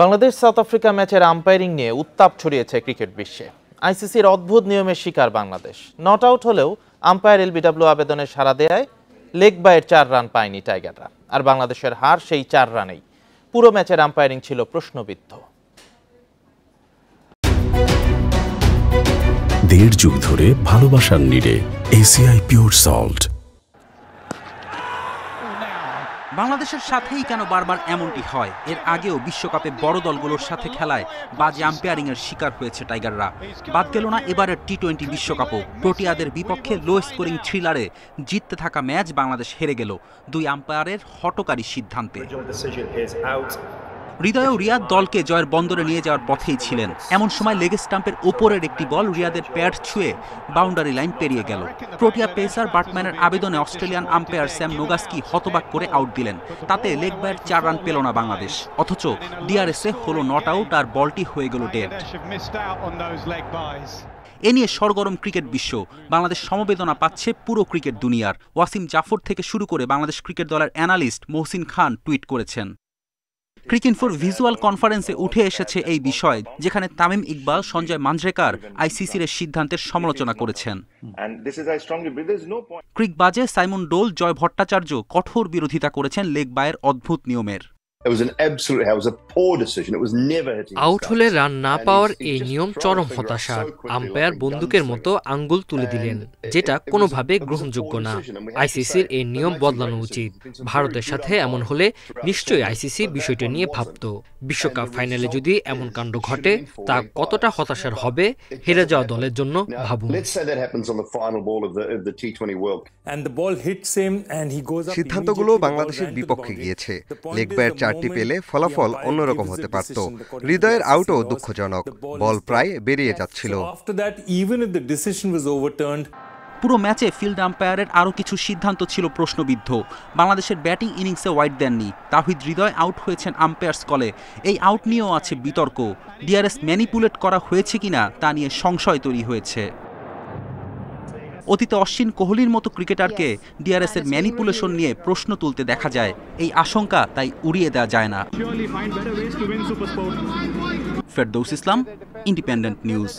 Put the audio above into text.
Bangladesh South Africa ম্যাচের umpiring নিয়ে উত্তাপ ছড়িয়েছে ক্রিকেট বিশ্বে আইসিসির অদ্ভুত নিয়মের শিকার বাংলাদেশ নট আউট হলেও আম্পায়ার এলবিডব্লিউ আবেদনে সাড়া দেয় লেগ বাইয়ের চার রান পায়নি টাইগাররা আর বাংলাদেশের হার সেই চার রানেই পুরো ম্যাচের আম্পায়ারিং ছিল প্রশ্নবিদ্ধ দেড় যুগ ধরে ভালোবাসার নিরে এসিআই পিওর সল্ট বাংলাদেশের সাথেই কেন বারবার এমনটি হয় এর আগেও বিশ্বকাপে বড় দলগুলোর সাথে খেলায় বাজে আম্পায়ারিংয়ের শিকার হয়েছে টাইগাররা বাদ গেল না এবারের টি টোয়েন্টি বিশ্বকাপও প্রোটিয়াদের বিপক্ষে লো স্কোরিং থ্রিলারে জিততে থাকা ম্যাচ বাংলাদেশ হেরে গেল দুই আম্পায়ারের হটকারী সিদ্ধান্তে হৃদয় রিয়াদ দলকে জয়ের বন্দরে নিয়ে যাওয়ার পথেই ছিলেন এমন সময় লেগ স্টাম্পের ওপরের একটি বল রিয়াদের প্যাড ছুঁয়ে বাউন্ডারি লাইন পেরিয়ে গেল প্রোটিয়া পেসার বাটম্যানের আবেদনে অস্ট্রেলিয়ান আম্পায়ার স্যাম নোগাসকি হতবাক করে আউট দিলেন তাতে লেগ বায়ের চার রান পেল না বাংলাদেশ অথচ ডিআরএসে হলো নট আউট আর বলটি হয়ে গেল ডেট এ নিয়ে সরগরম ক্রিকেট বিশ্ব বাংলাদেশ সমবেদনা পাচ্ছে পুরো ক্রিকেট দুনিয়ার ওয়াসিম জাফর থেকে শুরু করে বাংলাদেশ ক্রিকেট দলের অ্যানালিস্ট মোহসিন খান টুইট করেছেন ক্রিকিনফোর ভিজুয়াল কনফারেন্সে উঠে এসেছে এই বিষয় যেখানে তামিম ইকবাল সঞ্জয় মাঞ্জরেকার আইসিসির সিদ্ধান্তের সমালোচনা করেছেন ক্রিক বাজে সাইমন ডোল জয় ভট্টাচার্য কঠোর বিরোধিতা করেছেন লেগ বায়ের অদ্ভুত নিয়মের আউট হলে রান না পাওয়ার এই নিয়ম চরম হতাশার আম্পায়ার বন্দুকের মতো আঙ্গুল তুলে দিলেন যেটা কোনোভাবে গ্রহণযোগ্য না আইসিসির এই নিয়ম বদলানো উচিত ভারতের সাথে এমন হলে নিশ্চয়ই আইসিসি বিষয়টি নিয়ে ভাবত বিশ্বকাপ ফাইনালে যদি এমন কাণ্ড ঘটে তা কতটা হতাশার হবে হেরে যাওয়া দলের জন্য ভাবুন সিদ্ধান্তগুলো বাংলাদেশের বিপক্ষে গিয়েছে লেগ ব্যাট নাম্বারটি পেলে ফলাফল অন্যরকম হতে পারত হৃদয়ের আউটও দুঃখজনক বল প্রায় বেরিয়ে যাচ্ছিল পুরো ম্যাচে ফিল্ড আম্পায়ারের আরও কিছু সিদ্ধান্ত ছিল প্রশ্নবিদ্ধ বাংলাদেশের ব্যাটিং ইনিংসে ওয়াইড দেননি তাহিদ হৃদয় আউট হয়েছেন আম্পায়ার্স কলে এই আউট নিয়েও আছে বিতর্ক ডিআরএস ম্যানিপুলেট করা হয়েছে কিনা তা নিয়ে সংশয় তৈরি হয়েছে অতীতে অশ্বিন কোহলির মতো ক্রিকেটারকে ডিআরএসের ম্যানিপুলেশন নিয়ে প্রশ্ন তুলতে দেখা যায় এই আশঙ্কা তাই উড়িয়ে দেওয়া যায় না ফেরদৌস ইসলাম ইন্ডিপেন্ডেন্ট নিউজ